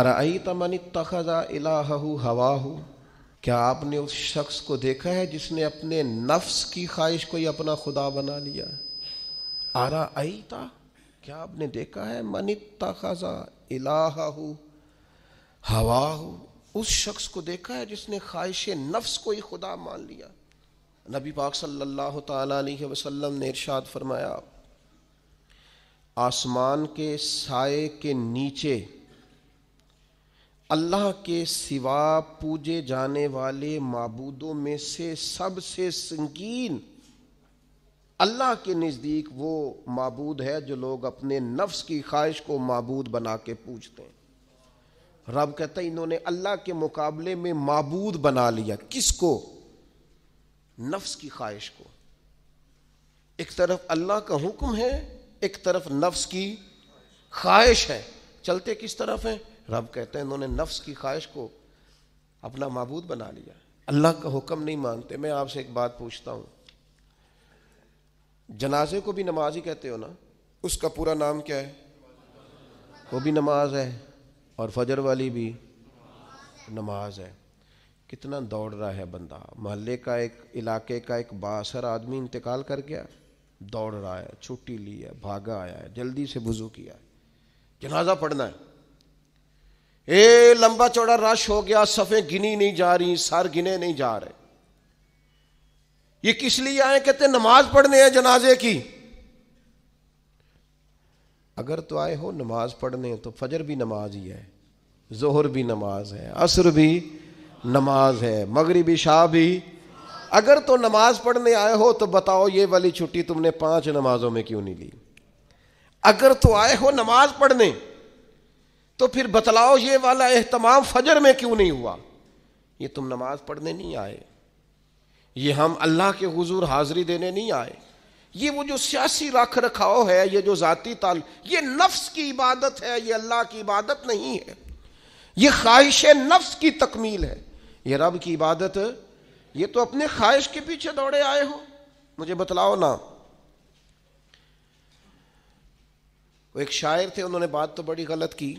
अरई तमन तखजा इलाहू हवाहू क्या आपने उस शख्स को देखा है जिसने अपने नफ्स की ख्वाहिश को ही अपना खुदा बना लिया आरा आई था क्या आपने देखा है मन तखजा इलाहु हवाहु उस शख्स को देखा है जिसने ख्वाहिश नफ्स को ही खुदा मान लिया नबी पाक सल्लल्लाहु अलैहि वसल्लम ने इरशाद फरमाया आसमान के साय के नीचे अल्लाह के सिवा पूजे जाने वाले मबूदों में से सबसे संगीन अल्लाह के नज़दीक वो मबूद है जो लोग अपने नफ्स की ख्वाहिश को मबूद बना के पूजते हैं रब कहता है इन्होंने अल्लाह के मुकाबले में मबूद बना लिया किसको नफ्स की ख्वाहिश को एक तरफ अल्लाह का हुक्म है एक तरफ नफ्स की ख्वाहिश है चलते किस तरफ है रब कहते हैं इन्होंने नफ्स की ख्वाहिश को अपना मबूद बना लिया अल्लाह का हुक्म नहीं मानते मैं आपसे एक बात पूछता हूँ जनाजे को भी नमाज ही कहते हो ना उसका पूरा नाम क्या है वो भी नमाज है और फजर वाली भी नमाज है कितना दौड़ रहा है बंदा मोहल्ले का एक इलाके का एक बासर आदमी इंतकाल कर गया दौड़ रहा है छुट्टी ली है भागा आया है जल्दी से वज़ू किया है जनाजा पढ़ना है ए लंबा चौड़ा रश हो गया सफ़े गिनी नहीं जा रही सर गिने नहीं जा रहे ये किस लिए आए कहते नमाज पढ़ने हैं जनाजे की अगर तो आए हो नमाज पढ़ने तो फजर भी नमाज ही है जोहर भी नमाज है असर भी नमाज है मगरबी शाह भी अगर तो नमाज पढ़ने आए हो तो बताओ ये वाली छुट्टी तुमने पांच नमाजों में क्यों नहीं ली अगर तो आए हो नमाज पढ़ने तो फिर बतलाओ ये वाला एहतमाम फजर में क्यों नहीं हुआ ये तुम नमाज पढ़ने नहीं आए ये हम अल्लाह के हुजूर हाजिरी देने नहीं आए ये वो जो सियासी रख रखाव है ये जो ज़ाती ताल ये नफ्स की इबादत है ये अल्लाह की इबादत नहीं है ये ख्वाहिश नफ्स की तकमील है ये रब की इबादत ये तो अपने ख्वाहिश के पीछे दौड़े आए हो मुझे बतलाओ ना वो एक शायर थे उन्होंने बात तो बड़ी गलत की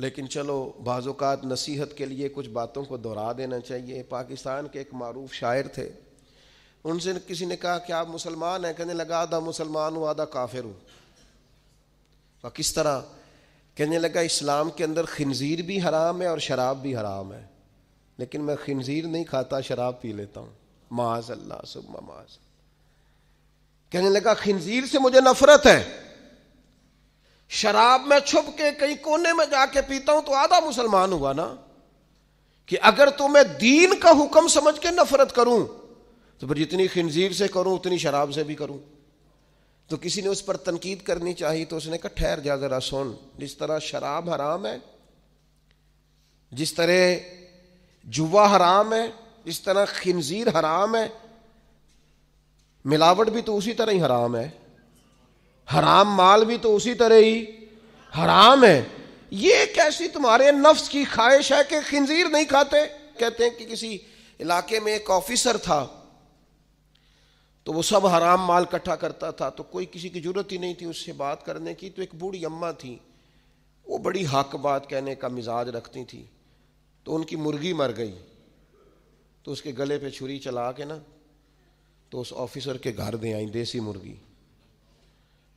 लेकिन चलो बाज़ात नसीहत के लिए कुछ बातों को दोहरा देना चाहिए पाकिस्तान के एक मरूफ शायर थे उनसे किसी ने कहा कि आप मुसलमान हैं कहने लगा आधा मुसलमान हूँ आधा काफिर हूँ और किस तरह कहने लगा इस्लाम के अंदर खनजीर भी हराम है और शराब भी हराम है लेकिन मैं खनजीर नहीं खाता शराब पी लेता हूँ माज अल्लाह सुबह माज कहने लगा खनजीर से मुझे नफरत है शराब में छुप के कहीं कोने में जाके पीता हूं तो आधा मुसलमान हुआ ना कि अगर तो मैं दीन का हुक्म समझ के नफरत करूं तो फिर जितनी खिंजीर से करूं उतनी शराब से भी करूं तो किसी ने उस पर तनकीद करनी चाहिए तो उसने कहा ठहर जा जरा सुन जिस तरह शराब हराम है जिस तरह जुआ हराम है जिस तरह खिंजीर हराम है मिलावट भी तो उसी तरह ही हराम है हराम माल भी तो उसी तरह ही हराम है ये कैसी तुम्हारे नफ्स की ख्वाहिश है कि खंजीर नहीं खाते कहते हैं कि किसी इलाके में एक ऑफिसर था तो वो सब हराम माल इकट्ठा करता था तो कोई किसी की जरूरत ही नहीं थी उससे बात करने की तो एक बूढ़ी अम्मा थी वो बड़ी हक बात कहने का मिजाज रखती थी तो उनकी मुर्गी मर गई तो उसके गले पे छुरी चला के ना तो उस ऑफिसर के घर दे आई देसी मुर्गी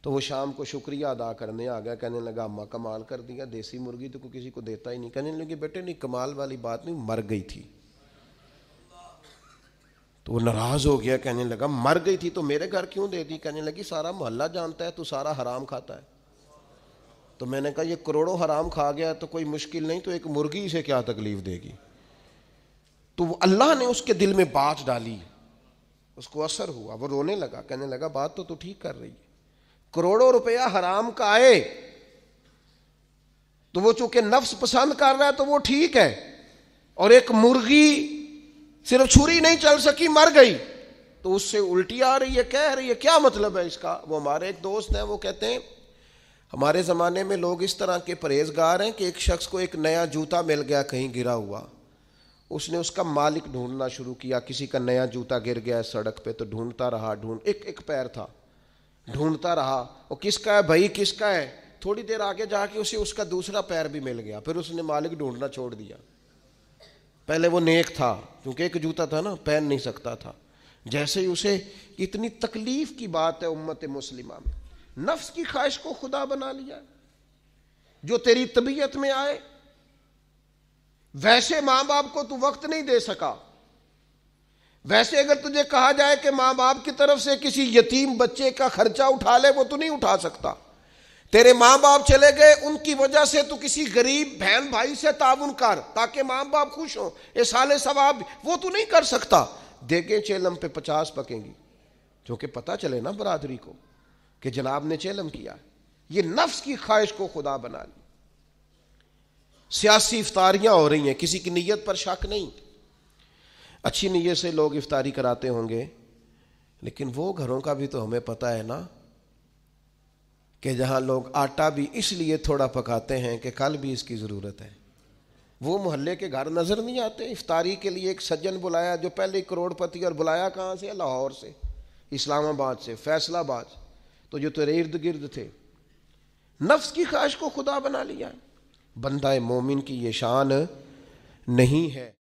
तो वो शाम को शुक्रिया अदा करने आ गया कहने लगा अम्मा कमाल कर दिया देसी मुर्गी तो किसी को देता ही नहीं कहने लगी बेटे नहीं कमाल वाली बात नहीं मर गई थी तो वो नाराज़ हो गया कहने लगा मर गई थी तो मेरे घर क्यों दे दी कहने लगी सारा मोहल्ला जानता है तू सारा हराम खाता है तो मैंने कहा ये करोड़ों हराम खा गया तो कोई मुश्किल नहीं तो एक मुर्गी इसे क्या तकलीफ देगी तो वो अल्लाह ने उसके दिल में बात डाली उसको असर हुआ वो रोने लगा कहने लगा बात तो तू ठीक कर रही है करोड़ों रुपया हराम का आए तो वो चूंकि नफ्स पसंद कर रहा है तो वो ठीक है और एक मुर्गी सिर्फ छुरी नहीं चल सकी मर गई तो उससे उल्टी आ रही है कह रही है क्या मतलब है इसका वो हमारे एक दोस्त हैं वो कहते हैं हमारे ज़माने में लोग इस तरह के परहेजगार हैं कि एक शख्स को एक नया जूता मिल गया कहीं गिरा हुआ उसने उसका मालिक ढूंढना शुरू किया किसी का नया जूता गिर गया सड़क पे तो ढूंढता रहा ढूंढ एक एक पैर था ढूंढता रहा और किसका है भाई किसका है थोड़ी देर आगे जाके उसे उसका दूसरा पैर भी मिल गया फिर उसने मालिक ढूंढना छोड़ दिया पहले वो नेक था क्योंकि एक जूता था ना पहन नहीं सकता था जैसे ही उसे इतनी तकलीफ की बात है उम्मत मुस्लिमा में नफ्स की ख्वाहिश को खुदा बना लिया जो तेरी तबीयत में आए वैसे मां बाप को तू वक्त नहीं दे सका वैसे अगर तुझे कहा जाए कि माँ बाप की तरफ से किसी यतीम बच्चे का खर्चा उठा ले वो तो नहीं उठा सकता तेरे माँ बाप चले गए उनकी वजह से तू किसी गरीब बहन भाई से ताउन कर ताकि माँ बाप खुश हो ये साले सवाब वो तू नहीं कर सकता देखें चेलम पे पचास पकेंगी जो कि पता चले ना बरादरी को कि जनाब ने चेलम किया ये नफ्स की ख्वाहिश को खुदा बना ली सियासी इफ्तारियां हो रही हैं किसी की नीयत पर शक नहीं अच्छी नीयत से लोग इफ्तारी कराते होंगे लेकिन वो घरों का भी तो हमें पता है ना कि जहाँ लोग आटा भी इसलिए थोड़ा पकाते हैं कि कल भी इसकी ज़रूरत है वो मोहल्ले के घर नज़र नहीं आते इफ्तारी के लिए एक सज्जन बुलाया जो पहले करोड़पति और बुलाया कहाँ से लाहौर से इस्लामाबाद से फैसलाबाद तो जो तेरे इर्द गिर्द थे नफ्स की ख्वाहिश को खुदा बना लिया बंदा मोमिन की ये शान नहीं है